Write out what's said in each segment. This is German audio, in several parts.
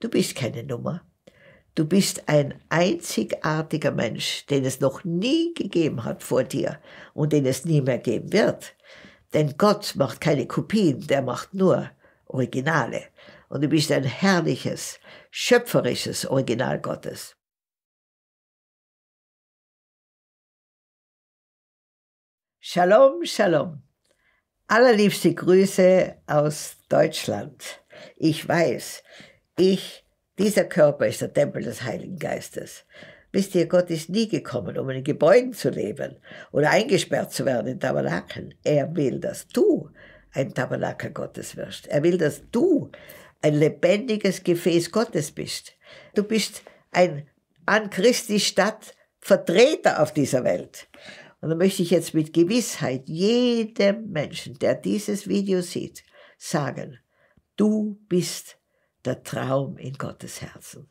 Du bist keine Nummer. Du bist ein einzigartiger Mensch, den es noch nie gegeben hat vor dir und den es nie mehr geben wird. Denn Gott macht keine Kopien, der macht nur Originale. Und du bist ein herrliches, schöpferisches Original Gottes. Shalom, Shalom. Allerliebste Grüße aus Deutschland. Ich weiß, ich, dieser Körper ist der Tempel des Heiligen Geistes. Wisst ihr, Gott ist nie gekommen, um in Gebäuden zu leben oder eingesperrt zu werden in Tabernakeln. Er will, dass du ein Tabernakel Gottes wirst. Er will, dass du ein lebendiges Gefäß Gottes bist. Du bist ein an Christi Stadt Vertreter auf dieser Welt. Und da möchte ich jetzt mit Gewissheit jedem Menschen, der dieses Video sieht, sagen, du bist der Traum in Gottes Herzen.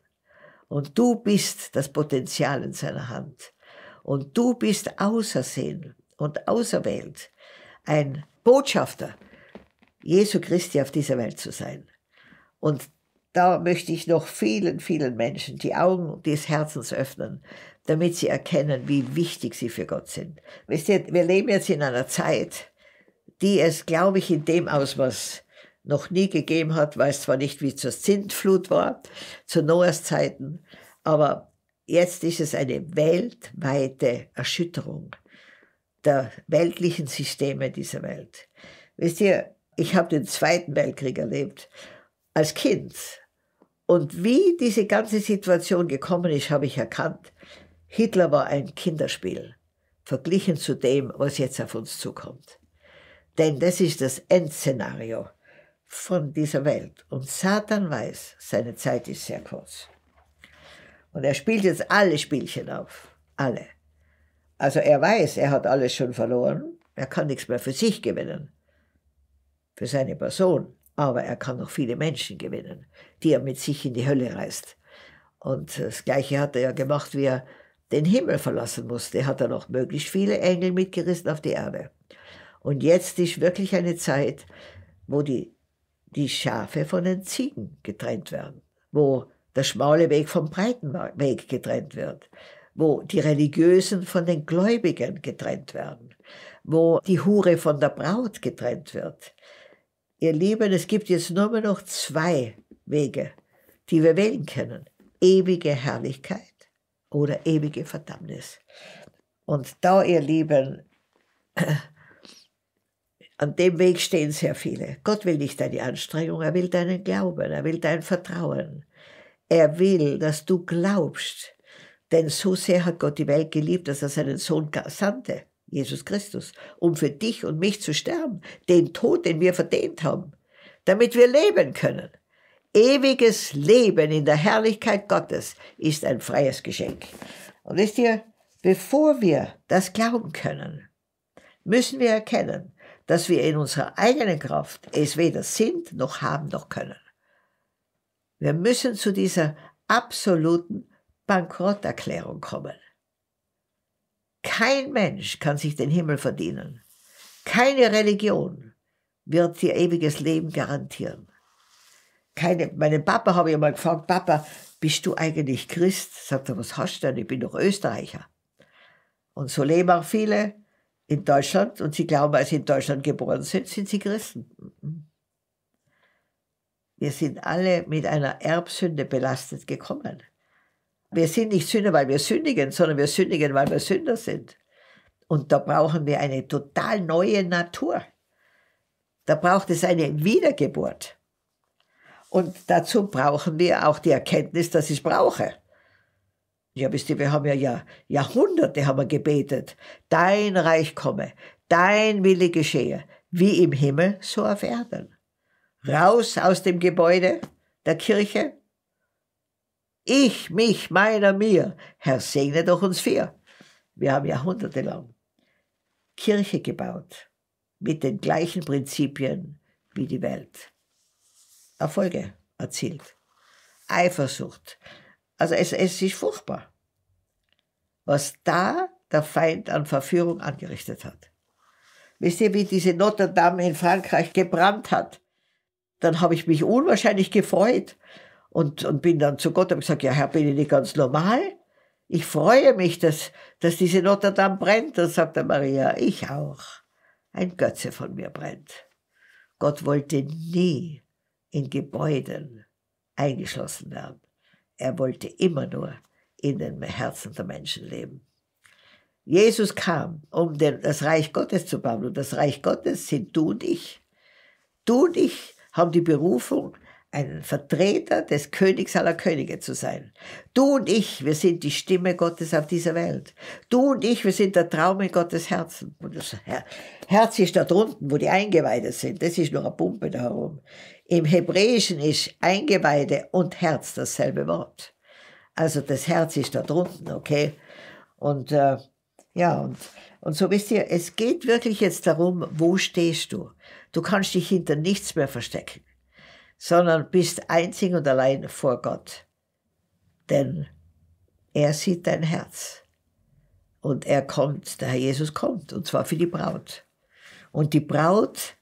Und du bist das Potenzial in seiner Hand. Und du bist außersehen und auserwählt, ein Botschafter Jesu Christi auf dieser Welt zu sein. Und da möchte ich noch vielen, vielen Menschen die Augen des Herzens öffnen, damit sie erkennen, wie wichtig sie für Gott sind. Wisst ihr, wir leben jetzt in einer Zeit, die es, glaube ich, in dem Ausmaß noch nie gegeben hat, weiß zwar nicht, wie zur Sintflut war, zu Noahs Zeiten, aber jetzt ist es eine weltweite Erschütterung der weltlichen Systeme dieser Welt. Wisst ihr, ich habe den Zweiten Weltkrieg erlebt als Kind. Und wie diese ganze Situation gekommen ist, habe ich erkannt. Hitler war ein Kinderspiel, verglichen zu dem, was jetzt auf uns zukommt. Denn das ist das Endszenario von dieser Welt. Und Satan weiß, seine Zeit ist sehr kurz. Und er spielt jetzt alle Spielchen auf. Alle. Also er weiß, er hat alles schon verloren. Er kann nichts mehr für sich gewinnen. Für seine Person. Aber er kann noch viele Menschen gewinnen, die er mit sich in die Hölle reißt. Und das Gleiche hat er ja gemacht, wie er den Himmel verlassen musste. Er Hat er noch möglichst viele Engel mitgerissen auf die Erde. Und jetzt ist wirklich eine Zeit, wo die die Schafe von den Ziegen getrennt werden, wo der schmale Weg vom breiten Weg getrennt wird, wo die Religiösen von den Gläubigen getrennt werden, wo die Hure von der Braut getrennt wird. Ihr Lieben, es gibt jetzt nur mehr noch zwei Wege, die wir wählen können. Ewige Herrlichkeit oder ewige Verdammnis. Und da, ihr Lieben, an dem Weg stehen sehr viele. Gott will nicht deine Anstrengung, er will deinen Glauben, er will dein Vertrauen. Er will, dass du glaubst. Denn so sehr hat Gott die Welt geliebt, dass er seinen Sohn sandte, Jesus Christus, um für dich und mich zu sterben, den Tod, den wir verdient haben, damit wir leben können. Ewiges Leben in der Herrlichkeit Gottes ist ein freies Geschenk. Und wisst ihr, bevor wir das glauben können, müssen wir erkennen, dass wir in unserer eigenen Kraft es weder sind noch haben noch können. Wir müssen zu dieser absoluten Bankrotterklärung kommen. Kein Mensch kann sich den Himmel verdienen. Keine Religion wird dir ewiges Leben garantieren. Keine, meinen Papa habe ich einmal gefragt, Papa, bist du eigentlich Christ? Sagt er, was hast du denn? Ich bin doch Österreicher. Und so leben auch viele in Deutschland und sie glauben, als sie in Deutschland geboren sind, sind sie Christen. Wir sind alle mit einer Erbsünde belastet gekommen. Wir sind nicht Sünder, weil wir sündigen, sondern wir sündigen, weil wir Sünder sind. Und da brauchen wir eine total neue Natur. Da braucht es eine Wiedergeburt. Und dazu brauchen wir auch die Erkenntnis, dass ich es brauche. Ja, wisst ihr, wir haben ja, ja Jahrhunderte haben wir gebetet. Dein Reich komme, dein Wille geschehe, wie im Himmel, so auf Erden. Raus aus dem Gebäude der Kirche. Ich, mich, meiner, mir. Herr, segne doch uns vier. Wir haben Jahrhunderte lang Kirche gebaut mit den gleichen Prinzipien wie die Welt. Erfolge erzielt. Eifersucht. Also es, es ist furchtbar was da der Feind an Verführung angerichtet hat. Wisst ihr, wie diese Notre Dame in Frankreich gebrannt hat? Dann habe ich mich unwahrscheinlich gefreut und, und bin dann zu Gott und gesagt, ja Herr, bin ich nicht ganz normal? Ich freue mich, dass, dass diese Notre Dame brennt. Und sagte Maria, ich auch. Ein Götze von mir brennt. Gott wollte nie in Gebäuden eingeschlossen werden. Er wollte immer nur in den Herzen der Menschen leben. Jesus kam, um den, das Reich Gottes zu bauen. Und das Reich Gottes sind du und ich. Du und ich haben die Berufung, ein Vertreter des Königs aller Könige zu sein. Du und ich, wir sind die Stimme Gottes auf dieser Welt. Du und ich, wir sind der Traum in Gottes Herzen. Und das Herz ist da drunten, wo die Eingeweide sind. Das ist nur eine Pumpe da herum. Im Hebräischen ist Eingeweide und Herz dasselbe Wort. Also das Herz ist da drunten, okay? Und äh, ja, und, und so wisst ihr, es geht wirklich jetzt darum, wo stehst du? Du kannst dich hinter nichts mehr verstecken, sondern bist einzig und allein vor Gott. Denn er sieht dein Herz. Und er kommt, der Herr Jesus kommt, und zwar für die Braut. Und die Braut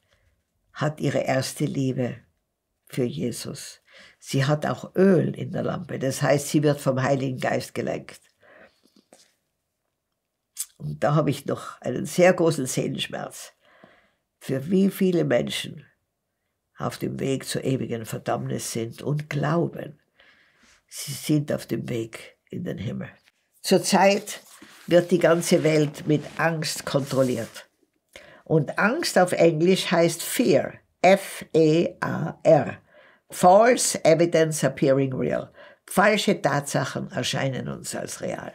hat ihre erste Liebe für Jesus. Sie hat auch Öl in der Lampe. Das heißt, sie wird vom Heiligen Geist gelenkt. Und da habe ich noch einen sehr großen Seelenschmerz. Für wie viele Menschen auf dem Weg zur ewigen Verdammnis sind und glauben, sie sind auf dem Weg in den Himmel. Zurzeit wird die ganze Welt mit Angst kontrolliert. Und Angst auf Englisch heißt Fear, F-E-A-R. False evidence appearing real. Falsche Tatsachen erscheinen uns als real.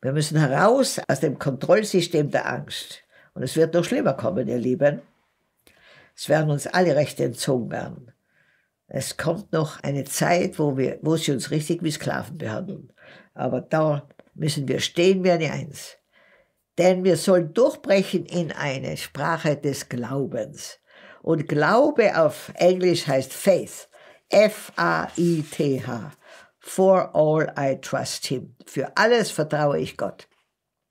Wir müssen heraus aus dem Kontrollsystem der Angst. Und es wird noch schlimmer kommen, ihr Lieben. Es werden uns alle Rechte entzogen werden. Es kommt noch eine Zeit, wo, wir, wo sie uns richtig wie Sklaven behandeln. Aber da müssen wir stehen wie eine Eins. Denn wir sollen durchbrechen in eine Sprache des Glaubens. Und Glaube auf Englisch heißt Faith. F-A-I-T-H. For all I trust him. Für alles vertraue ich Gott.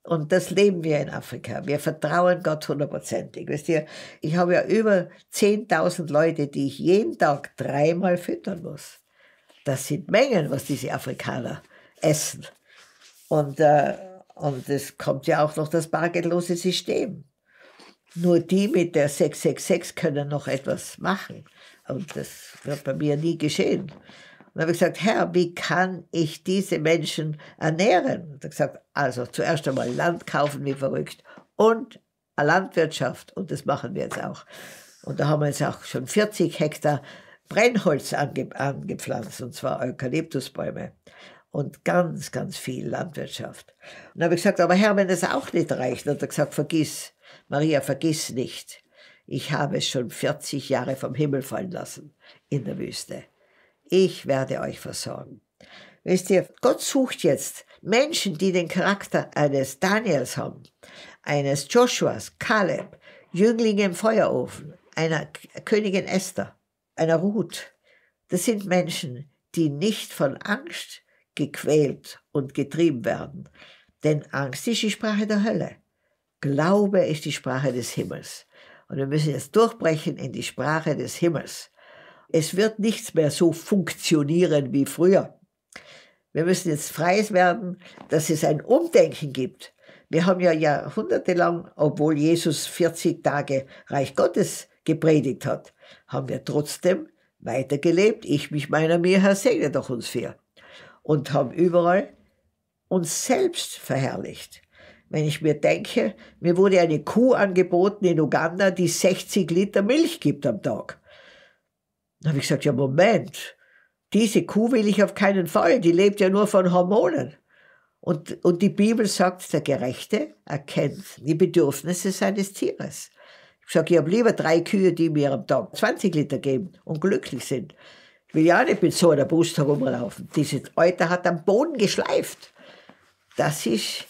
Und das leben wir in Afrika. Wir vertrauen Gott hundertprozentig. Wisst ihr, ich habe ja über 10.000 Leute, die ich jeden Tag dreimal füttern muss. Das sind Mengen, was diese Afrikaner essen. Und, äh, und es kommt ja auch noch das bargeldlose System. Nur die mit der 666 können noch etwas machen. Und das wird bei mir nie geschehen. Und dann habe ich gesagt, Herr, wie kann ich diese Menschen ernähren? Und er gesagt, also zuerst einmal Land kaufen wie verrückt und eine Landwirtschaft. Und das machen wir jetzt auch. Und da haben wir jetzt auch schon 40 Hektar Brennholz ange angepflanzt, und zwar Eukalyptusbäume. Und ganz, ganz viel Landwirtschaft. Und dann habe ich gesagt, aber Herr, wenn das auch nicht reicht, hat er gesagt, vergiss, Maria, vergiss nicht, ich habe es schon 40 Jahre vom Himmel fallen lassen in der Wüste. Ich werde euch versorgen. Wisst ihr, Gott sucht jetzt Menschen, die den Charakter eines Daniels haben, eines Joshuas, Kaleb, Jünglinge im Feuerofen, einer Königin Esther, einer Ruth. Das sind Menschen, die nicht von Angst gequält und getrieben werden. Denn Angst ist die Sprache der Hölle. Glaube ist die Sprache des Himmels. Und wir müssen jetzt durchbrechen in die Sprache des Himmels. Es wird nichts mehr so funktionieren wie früher. Wir müssen jetzt frei werden, dass es ein Umdenken gibt. Wir haben ja jahrhundertelang, obwohl Jesus 40 Tage Reich Gottes gepredigt hat, haben wir trotzdem weitergelebt. Ich mich meiner mir, Herr, segne doch uns vier. Und haben überall uns selbst verherrlicht. Wenn ich mir denke, mir wurde eine Kuh angeboten in Uganda, die 60 Liter Milch gibt am Tag. Dann habe ich gesagt, ja Moment, diese Kuh will ich auf keinen Fall, die lebt ja nur von Hormonen. Und, und die Bibel sagt, der Gerechte erkennt die Bedürfnisse seines Tieres. Ich sage, ich habe lieber drei Kühe, die mir am Tag 20 Liter geben und glücklich sind. Ich will ja nicht mit so einer Brust herumlaufen. Dieses Alter hat am Boden geschleift. Das ist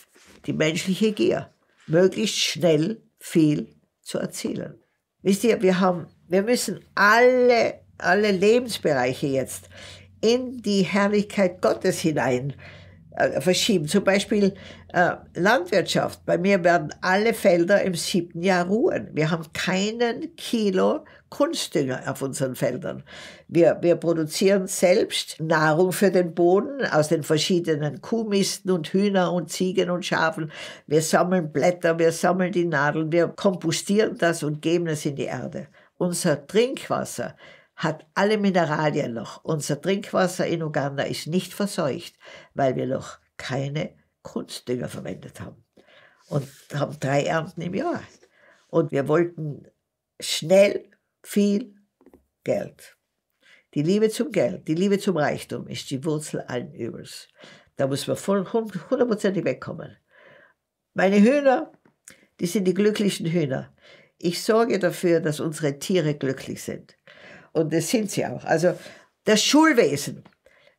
die menschliche Gier, möglichst schnell viel zu erzielen. Wisst ihr, wir haben, wir müssen alle, alle Lebensbereiche jetzt in die Herrlichkeit Gottes hinein äh, verschieben. Zum Beispiel äh, Landwirtschaft. Bei mir werden alle Felder im siebten Jahr ruhen. Wir haben keinen Kilo Kunstdünger auf unseren Feldern. Wir, wir produzieren selbst Nahrung für den Boden aus den verschiedenen Kuhmisten und Hühner und Ziegen und Schafen. Wir sammeln Blätter, wir sammeln die Nadeln, wir kompostieren das und geben es in die Erde. Unser Trinkwasser hat alle Mineralien noch. Unser Trinkwasser in Uganda ist nicht verseucht, weil wir noch keine Kunstdünger verwendet haben. Und haben drei Ernten im Jahr. Und wir wollten schnell viel Geld. Die Liebe zum Geld, die Liebe zum Reichtum ist die Wurzel allen Übels. Da muss man voll hundertprozentig wegkommen. Meine Hühner, die sind die glücklichen Hühner. Ich sorge dafür, dass unsere Tiere glücklich sind. Und das sind sie auch. Also das Schulwesen,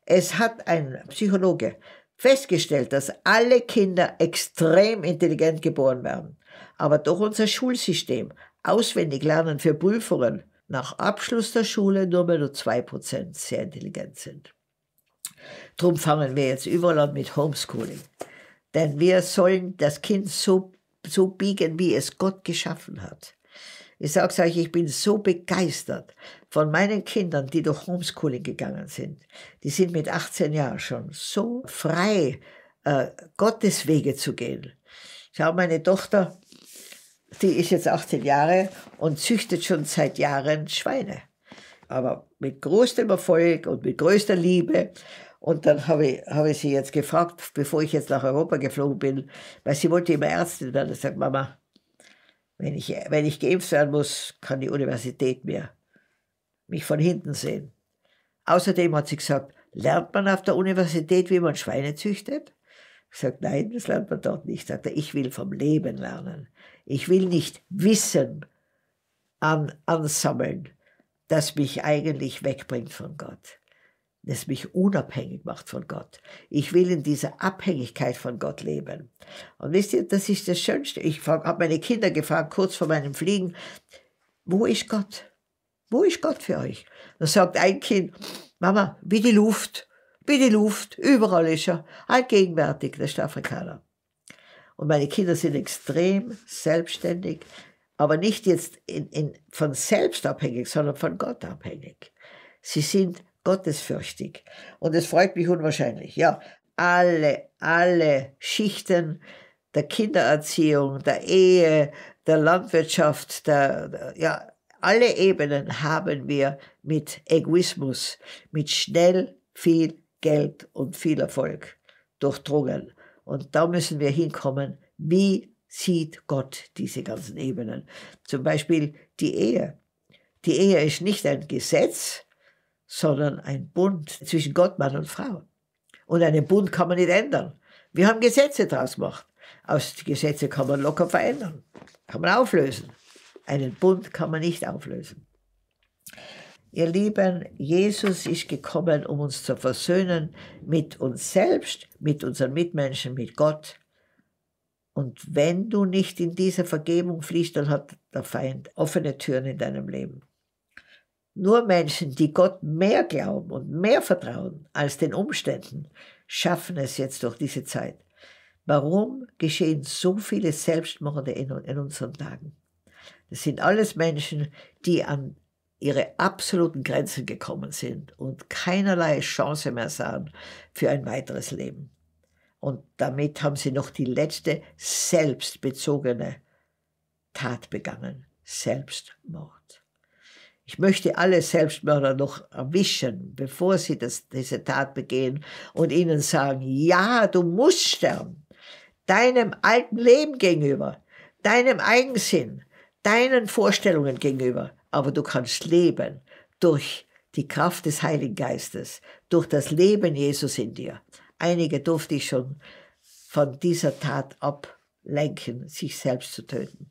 es hat ein Psychologe festgestellt, dass alle Kinder extrem intelligent geboren werden. Aber doch unser Schulsystem auswendig lernen für Prüfungen nach Abschluss der Schule nur mehr nur 2% sehr intelligent sind. Drum fangen wir jetzt überall an mit Homeschooling. Denn wir sollen das Kind so, so biegen, wie es Gott geschaffen hat. Ich sag's euch, ich bin so begeistert von meinen Kindern, die durch Homeschooling gegangen sind. Die sind mit 18 Jahren schon so frei, äh, Gottes Wege zu gehen. Ich Schau, meine Tochter die ist jetzt 18 Jahre und züchtet schon seit Jahren Schweine. Aber mit großem Erfolg und mit größter Liebe. Und dann habe ich, hab ich sie jetzt gefragt, bevor ich jetzt nach Europa geflogen bin, weil sie wollte immer Ärztin werden. Ich sage, Mama, wenn ich, wenn ich geimpft werden muss, kann die Universität mir mich von hinten sehen. Außerdem hat sie gesagt, lernt man auf der Universität, wie man Schweine züchtet? Ich sage, nein, das lernt man dort nicht. Sagt er, ich will vom Leben lernen. Ich will nicht Wissen an, ansammeln, das mich eigentlich wegbringt von Gott, das mich unabhängig macht von Gott. Ich will in dieser Abhängigkeit von Gott leben. Und wisst ihr, das ist das Schönste. Ich habe meine Kinder gefragt, kurz vor meinem Fliegen, wo ist Gott? Wo ist Gott für euch? Dann sagt ein Kind, Mama, wie die Luft wie die Luft, überall ist er, allgegenwärtig, halt der Südafrikaner. Und meine Kinder sind extrem selbstständig, aber nicht jetzt in, in, von selbst abhängig, sondern von Gott abhängig. Sie sind gottesfürchtig. Und es freut mich unwahrscheinlich. Ja, alle, alle Schichten der Kindererziehung, der Ehe, der Landwirtschaft, der, der ja, alle Ebenen haben wir mit Egoismus, mit schnell viel Geld und viel Erfolg durchdrungen. Und da müssen wir hinkommen, wie sieht Gott diese ganzen Ebenen. Zum Beispiel die Ehe. Die Ehe ist nicht ein Gesetz, sondern ein Bund zwischen Gott, Mann und Frau. Und einen Bund kann man nicht ändern. Wir haben Gesetze draus gemacht. Aus Gesetze kann man locker verändern, kann man auflösen. Einen Bund kann man nicht auflösen. Ihr Lieben, Jesus ist gekommen, um uns zu versöhnen mit uns selbst, mit unseren Mitmenschen, mit Gott. Und wenn du nicht in diese Vergebung fließt, dann hat der Feind offene Türen in deinem Leben. Nur Menschen, die Gott mehr glauben und mehr vertrauen als den Umständen, schaffen es jetzt durch diese Zeit. Warum geschehen so viele Selbstmorde in, in unseren Tagen? Das sind alles Menschen, die an ihre absoluten Grenzen gekommen sind und keinerlei Chance mehr sahen für ein weiteres Leben. Und damit haben sie noch die letzte selbstbezogene Tat begangen, Selbstmord. Ich möchte alle Selbstmörder noch erwischen, bevor sie das, diese Tat begehen und ihnen sagen, ja, du musst sterben, deinem alten Leben gegenüber, deinem Eigensinn, deinen Vorstellungen gegenüber aber du kannst leben durch die Kraft des Heiligen Geistes, durch das Leben Jesus in dir. Einige durfte ich schon von dieser Tat ablenken, sich selbst zu töten.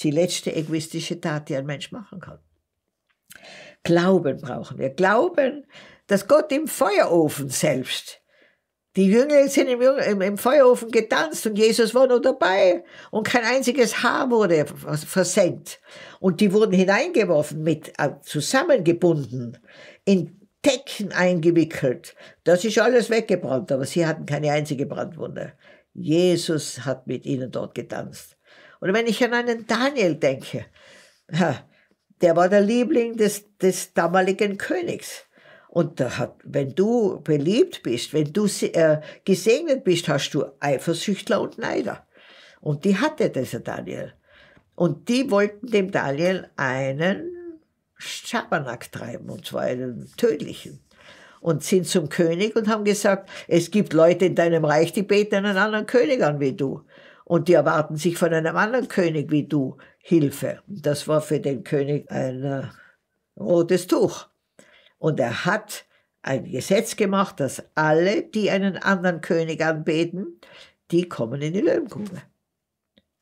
die letzte egoistische Tat, die ein Mensch machen kann. Glauben brauchen wir. Glauben, dass Gott im Feuerofen selbst die Jünger sind im, im, im, Feuerofen getanzt und Jesus war nur dabei und kein einziges Haar wurde versenkt. Und die wurden hineingeworfen, mit äh, zusammengebunden, in Decken eingewickelt. Das ist alles weggebrannt, aber sie hatten keine einzige Brandwunde. Jesus hat mit ihnen dort getanzt. Und wenn ich an einen Daniel denke, der war der Liebling des, des damaligen Königs. Und da hat, wenn du beliebt bist, wenn du äh, gesegnet bist, hast du Eifersüchtler und Neider. Und die hatte dieser Daniel. Und die wollten dem Daniel einen Schabernack treiben, und zwar einen tödlichen. Und sind zum König und haben gesagt, es gibt Leute in deinem Reich, die beten einen anderen König an wie du. Und die erwarten sich von einem anderen König wie du Hilfe. Das war für den König ein äh, rotes Tuch. Und er hat ein Gesetz gemacht, dass alle, die einen anderen König anbeten, die kommen in die Löwengrube.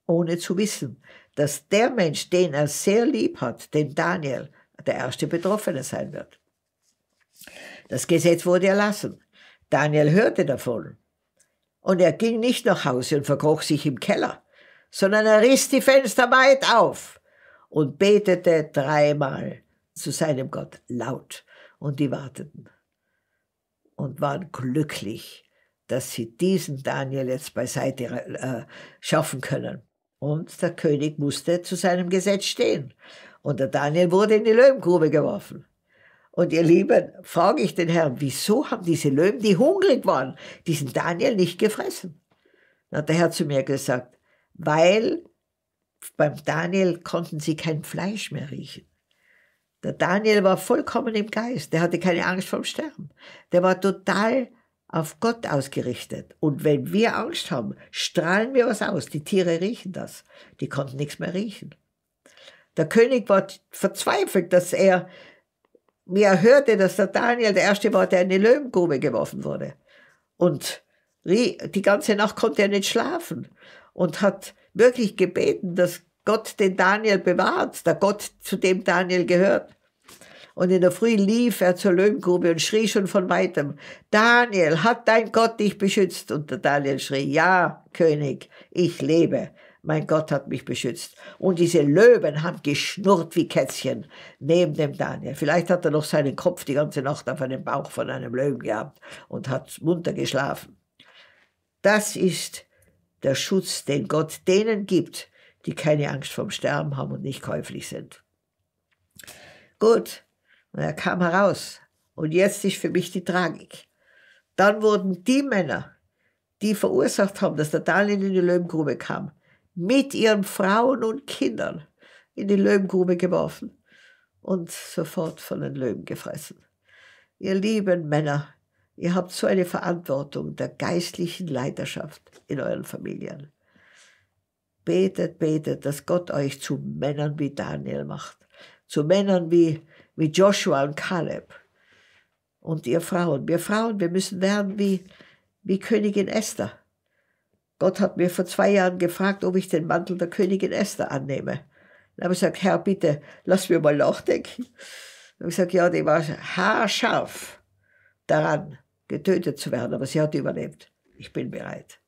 Ohne zu wissen, dass der Mensch, den er sehr lieb hat, den Daniel, der erste Betroffene sein wird. Das Gesetz wurde erlassen. Daniel hörte davon. Und er ging nicht nach Hause und verkroch sich im Keller, sondern er riss die Fenster weit auf und betete dreimal zu seinem Gott laut und die warteten und waren glücklich, dass sie diesen Daniel jetzt beiseite äh, schaffen können. Und der König musste zu seinem Gesetz stehen. Und der Daniel wurde in die Löwengrube geworfen. Und ihr Lieben, frage ich den Herrn, wieso haben diese Löwen, die hungrig waren, diesen Daniel nicht gefressen? Dann hat der Herr zu mir gesagt, weil beim Daniel konnten sie kein Fleisch mehr riechen. Der Daniel war vollkommen im Geist, der hatte keine Angst vorm Sterben. Der war total auf Gott ausgerichtet. Und wenn wir Angst haben, strahlen wir was aus. Die Tiere riechen das. Die konnten nichts mehr riechen. Der König war verzweifelt, dass er, mir hörte, dass der Daniel der Erste war, der in eine Löwengrube geworfen wurde. Und die ganze Nacht konnte er nicht schlafen und hat wirklich gebeten, dass Gott den Daniel bewahrt, der Gott, zu dem Daniel gehört. Und in der Früh lief er zur Löwengrube und schrie schon von weitem, Daniel, hat dein Gott dich beschützt? Und der Daniel schrie, ja, König, ich lebe. Mein Gott hat mich beschützt. Und diese Löwen haben geschnurrt wie Kätzchen neben dem Daniel. Vielleicht hat er noch seinen Kopf die ganze Nacht auf einem Bauch von einem Löwen gehabt und hat munter geschlafen. Das ist der Schutz, den Gott denen gibt, die keine Angst vom Sterben haben und nicht käuflich sind. Gut, und er kam heraus. Und jetzt ist für mich die Tragik. Dann wurden die Männer, die verursacht haben, dass der Daniel in die Löwengrube kam, mit ihren Frauen und Kindern in die Löwengrube geworfen und sofort von den Löwen gefressen. Ihr lieben Männer, ihr habt so eine Verantwortung der geistlichen Leiterschaft in euren Familien. Betet, betet, dass Gott euch zu Männern wie Daniel macht, zu Männern wie wie Joshua und Caleb und ihr Frauen. Wir Frauen, wir müssen werden wie, wie Königin Esther. Gott hat mir vor zwei Jahren gefragt, ob ich den Mantel der Königin Esther annehme. Dann habe ich gesagt, Herr, bitte, lass mir mal nachdenken. Dann habe ich gesagt, ja, die war haarscharf daran, getötet zu werden, aber sie hat überlebt. Ich bin bereit.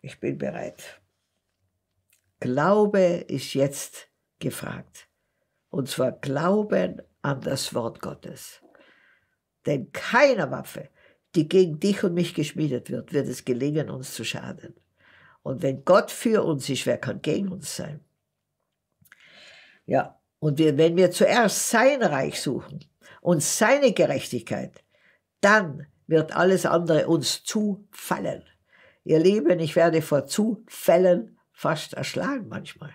Ich bin bereit. Glaube ist jetzt gefragt. Und zwar Glauben an das Wort Gottes. Denn keiner Waffe, die gegen dich und mich geschmiedet wird, wird es gelingen, uns zu schaden. Und wenn Gott für uns ist, wer kann gegen uns sein? Ja, und wir, wenn wir zuerst sein Reich suchen und seine Gerechtigkeit, dann wird alles andere uns zufallen. Ihr Lieben, ich werde vor Zufällen fast erschlagen manchmal.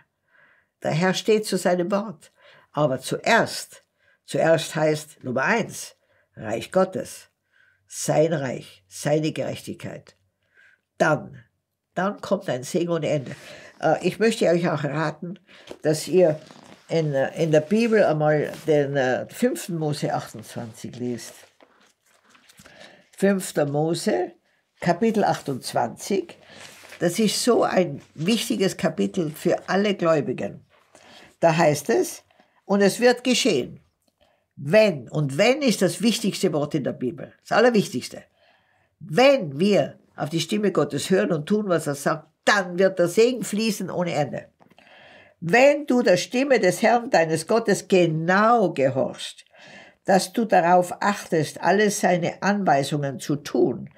Der Herr steht zu seinem Wort. Aber zuerst, zuerst heißt Nummer eins, Reich Gottes, sein Reich, seine Gerechtigkeit. Dann, dann kommt ein Segen ohne Ende. Äh, ich möchte euch auch raten, dass ihr in, äh, in der Bibel einmal den 5. Äh, Mose 28 liest. 5. Mose, Kapitel 28. Das ist so ein wichtiges Kapitel für alle Gläubigen. Da heißt es, und es wird geschehen. Wenn, und wenn ist das wichtigste Wort in der Bibel, das allerwichtigste. Wenn wir auf die Stimme Gottes hören und tun, was er sagt, dann wird der Segen fließen ohne Ende. Wenn du der Stimme des Herrn deines Gottes genau gehorchst, dass du darauf achtest, alle seine Anweisungen zu tun,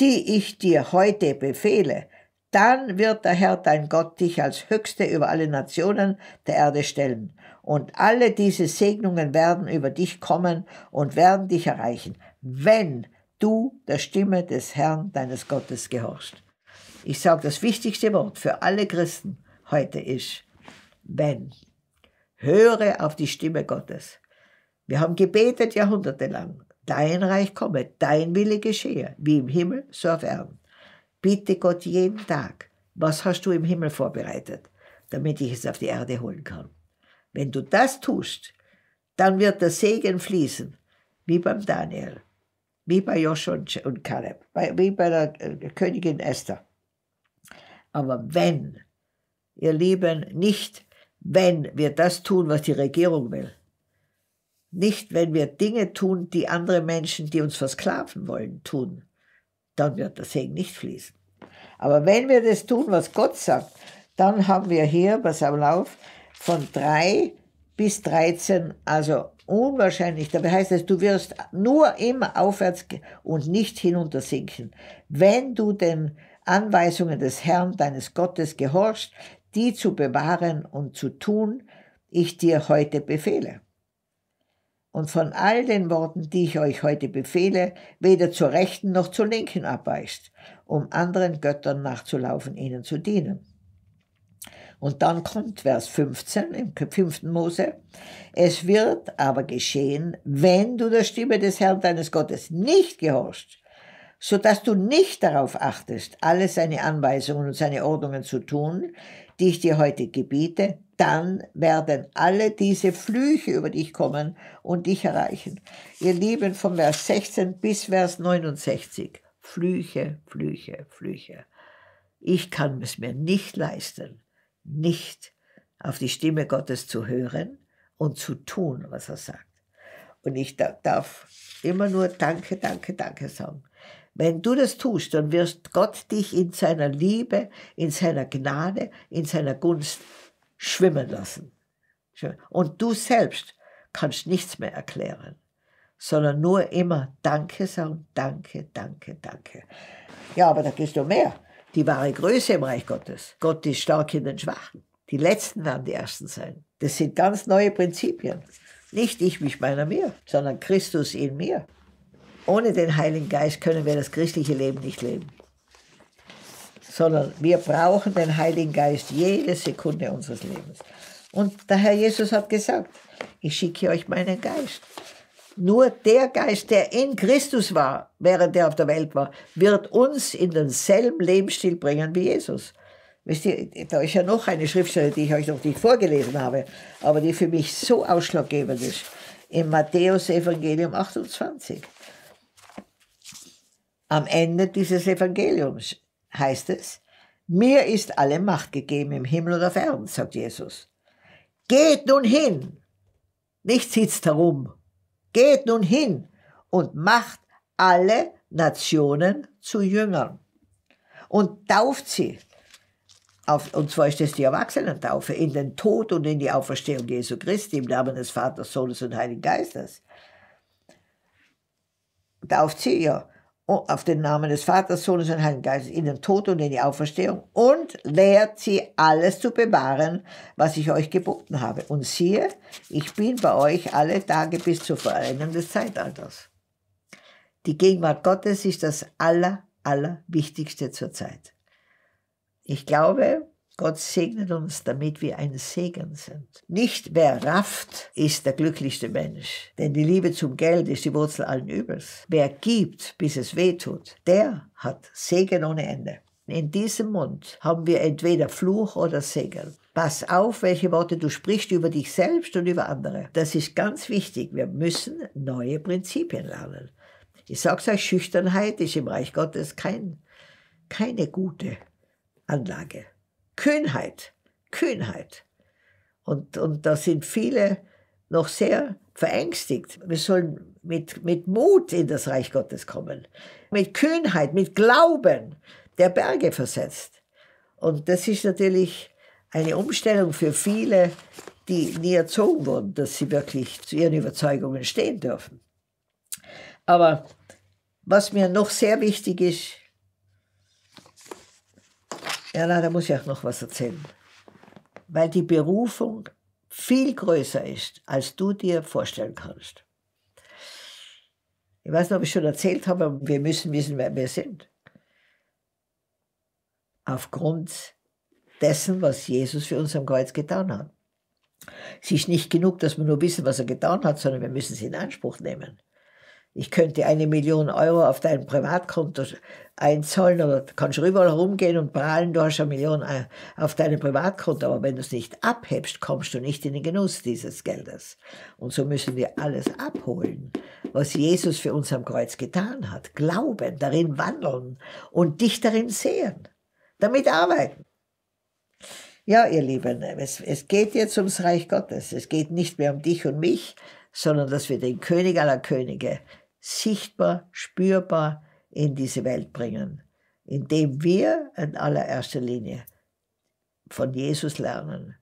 die ich dir heute befehle, dann wird der Herr dein Gott dich als Höchste über alle Nationen der Erde stellen und alle diese Segnungen werden über dich kommen und werden dich erreichen, wenn du der Stimme des Herrn deines Gottes gehorchst. Ich sage, das wichtigste Wort für alle Christen heute ist, wenn. Höre auf die Stimme Gottes. Wir haben gebetet jahrhundertelang. Dein Reich komme, dein Wille geschehe, wie im Himmel, so auf Erden. Bitte Gott jeden Tag, was hast du im Himmel vorbereitet, damit ich es auf die Erde holen kann. Wenn du das tust, dann wird der Segen fließen, wie beim Daniel, wie bei Joshua und, und Kaleb, wie bei der äh, Königin Esther. Aber wenn, ihr Lieben, nicht, wenn wir das tun, was die Regierung will, nicht, wenn wir Dinge tun, die andere Menschen, die uns versklaven wollen, tun, dann wird der Segen nicht fließen. Aber wenn wir das tun, was Gott sagt, dann haben wir hier, was am Lauf, von 3 bis 13, also unwahrscheinlich. Dabei heißt es, du wirst nur immer aufwärts und nicht hinunter sinken, wenn du den Anweisungen des Herrn, deines Gottes, gehorchst, die zu bewahren und zu tun, ich dir heute befehle. Und von all den Worten, die ich euch heute befehle, weder zur rechten noch zur linken abweicht, um anderen Göttern nachzulaufen, ihnen zu dienen. Und dann kommt Vers 15 im 5. Mose. Es wird aber geschehen, wenn du der Stimme des Herrn deines Gottes nicht gehorchst, so dass du nicht darauf achtest, alle seine Anweisungen und seine Ordnungen zu tun, die ich dir heute gebiete, dann werden alle diese Flüche über dich kommen und dich erreichen. Ihr Lieben, vom Vers 16 bis Vers 69. Flüche, Flüche, Flüche. Ich kann es mir nicht leisten, nicht auf die Stimme Gottes zu hören und zu tun, was er sagt. Und ich darf immer nur Danke, Danke, Danke sagen. Wenn du das tust, dann wirst Gott dich in seiner Liebe, in seiner Gnade, in seiner Gunst schwimmen lassen. Und du selbst kannst nichts mehr erklären, sondern nur immer Danke sagen, Danke, Danke, Danke. Ja, aber da gehst du mehr die wahre Größe im Reich Gottes. Gott ist stark in den Schwachen. Die Letzten werden die Ersten sein. Das sind ganz neue Prinzipien. Nicht ich, mich, meiner, mir, sondern Christus in mir. Ohne den Heiligen Geist können wir das christliche Leben nicht leben. Sondern wir brauchen den Heiligen Geist jede Sekunde unseres Lebens. Und der Herr Jesus hat gesagt, ich schicke euch meinen Geist nur der Geist, der in Christus war, während er auf der Welt war, wird uns in denselben Lebensstil bringen wie Jesus. Wisst ihr, da ist ja noch eine Schriftstelle, die ich euch noch nicht vorgelesen habe, aber die für mich so ausschlaggebend ist. Im Matthäus Evangelium 28. Am Ende dieses Evangeliums heißt es, mir ist alle Macht gegeben im Himmel und auf Erden, sagt Jesus. Geht nun hin, nicht sitzt herum Geht nun hin und macht alle Nationen zu Jüngern und tauft sie. Auf, und zwar ist es die Erwachsenentaufe in den Tod und in die Auferstehung Jesu Christi im Namen des Vaters, Sohnes und Heiligen Geistes. Tauft sie ja auf den Namen des Vaters, Sohnes und Heiligen Geistes in den Tod und in die Auferstehung und und lehrt sie alles zu bewahren, was ich euch geboten habe. Und siehe, ich bin bei euch alle Tage bis zur Vereinung des Zeitalters. Die Gegenwart Gottes ist das Aller, Allerwichtigste zur Zeit. Ich glaube, Gott segnet uns, damit wir ein Segen sind. Nicht wer rafft, ist der glücklichste Mensch, denn die Liebe zum Geld ist die Wurzel allen Übels. Wer gibt, bis es weh tut, der hat Segen ohne Ende. In diesem Mund haben wir entweder Fluch oder Segen. Pass auf, welche Worte du sprichst über dich selbst und über andere. Das ist ganz wichtig. Wir müssen neue Prinzipien lernen. Ich sag's euch, Schüchternheit ist im Reich Gottes kein, keine gute Anlage. Kühnheit, Kühnheit. Und, und da sind viele noch sehr verängstigt. Wir sollen mit, mit Mut in das Reich Gottes kommen, mit Kühnheit, mit Glauben, der Berge versetzt. Und das ist natürlich eine Umstellung für viele, die nie erzogen wurden, dass sie wirklich zu ihren Überzeugungen stehen dürfen. Aber was mir noch sehr wichtig ist, ja, na, da muss ich auch noch was erzählen, weil die Berufung viel größer ist, als du dir vorstellen kannst. Ich weiß nicht, ob ich schon erzählt habe, wir müssen wissen, wer wir sind aufgrund dessen, was Jesus für uns am Kreuz getan hat. Es ist nicht genug, dass wir nur wissen, was er getan hat, sondern wir müssen es in Anspruch nehmen. Ich könnte eine Million Euro auf dein Privatkonto einzahlen oder kannst überall rumgehen und prahlen, du hast eine Million äh, auf deinem Privatkonto, aber wenn du es nicht abhebst, kommst du nicht in den Genuss dieses Geldes. Und so müssen wir alles abholen, was Jesus für uns am Kreuz getan hat, glauben, darin wandeln und dich darin sehen damit arbeiten. Ja, ihr Lieben, es, es geht jetzt ums Reich Gottes. Es geht nicht mehr um dich und mich, sondern dass wir den König aller Könige sichtbar, spürbar in diese Welt bringen, indem wir in allererster Linie von Jesus lernen.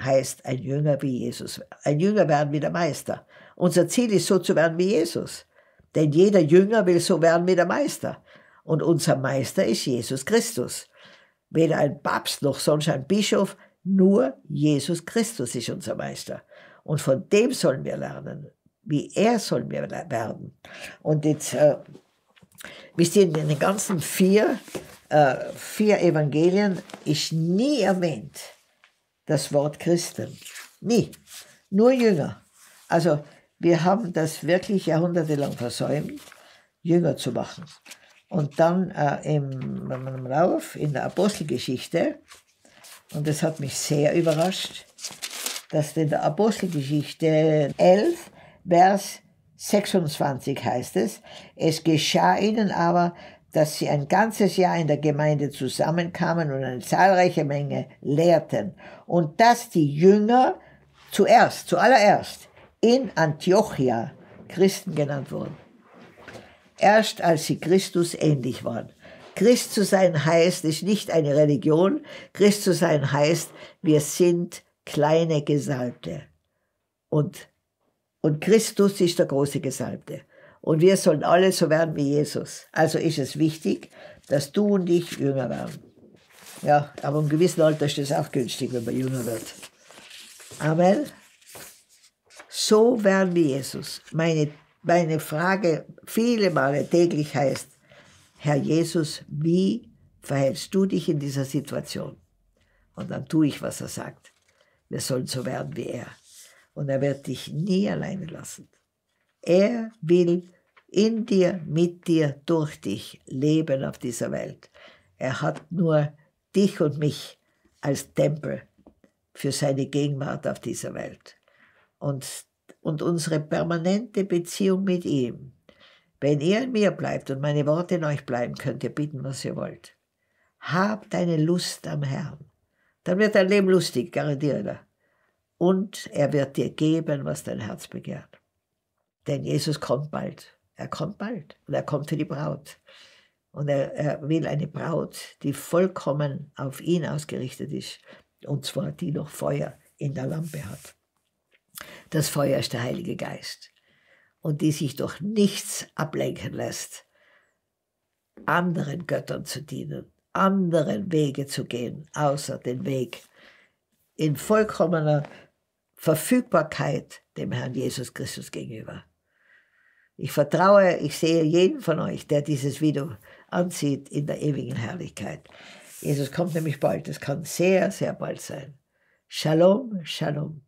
Heißt ein Jünger wie Jesus. Ein Jünger werden wie der Meister. Unser Ziel ist so zu werden wie Jesus. Denn jeder Jünger will so werden wie der Meister. Und unser Meister ist Jesus Christus weder ein Papst noch sonst ein Bischof, nur Jesus Christus ist unser Meister. Und von dem sollen wir lernen. Wie er sollen wir werden. Und jetzt, äh, wisst ihr, in den ganzen vier, äh, vier Evangelien ist nie erwähnt das Wort Christen. Nie. Nur Jünger. Also wir haben das wirklich jahrhundertelang versäumt, Jünger zu machen. Und dann äh, im, im Lauf in der Apostelgeschichte, und das hat mich sehr überrascht, dass in der Apostelgeschichte 11, Vers 26 heißt es, es geschah ihnen aber, dass sie ein ganzes Jahr in der Gemeinde zusammenkamen und eine zahlreiche Menge lehrten. Und dass die Jünger zuerst, zuallererst in Antiochia Christen genannt wurden erst als sie Christus ähnlich waren. Christ zu sein heißt, ist nicht eine Religion. Christ zu sein heißt, wir sind kleine Gesalbte. Und, und Christus ist der große Gesalbte. Und wir sollen alle so werden wie Jesus. Also ist es wichtig, dass du und ich jünger werden. Ja, aber im gewissen Alter ist das auch günstig, wenn man jünger wird. Amen. So werden wir Jesus. Meine meine Frage viele Male täglich heißt, Herr Jesus, wie verhältst du dich in dieser Situation? Und dann tue ich, was er sagt. Wir sollen so werden wie er. Und er wird dich nie alleine lassen. Er will in dir, mit dir, durch dich leben auf dieser Welt. Er hat nur dich und mich als Tempel für seine Gegenwart auf dieser Welt. Und und unsere permanente Beziehung mit ihm. Wenn ihr in mir bleibt und meine Worte in euch bleiben, könnt ihr bitten, was ihr wollt. Habt eine Lust am Herrn. Dann wird dein Leben lustig, garantiert er. Und er wird dir geben, was dein Herz begehrt. Denn Jesus kommt bald. Er kommt bald. Und er kommt für die Braut. Und er, er will eine Braut, die vollkommen auf ihn ausgerichtet ist. Und zwar die noch Feuer in der Lampe hat. Das Feuer ist der Heilige Geist und die sich durch nichts ablenken lässt, anderen Göttern zu dienen, anderen Wege zu gehen, außer den Weg in vollkommener Verfügbarkeit dem Herrn Jesus Christus gegenüber. Ich vertraue, ich sehe jeden von euch, der dieses Video anzieht, in der ewigen Herrlichkeit. Jesus kommt nämlich bald, es kann sehr, sehr bald sein. Shalom, Shalom.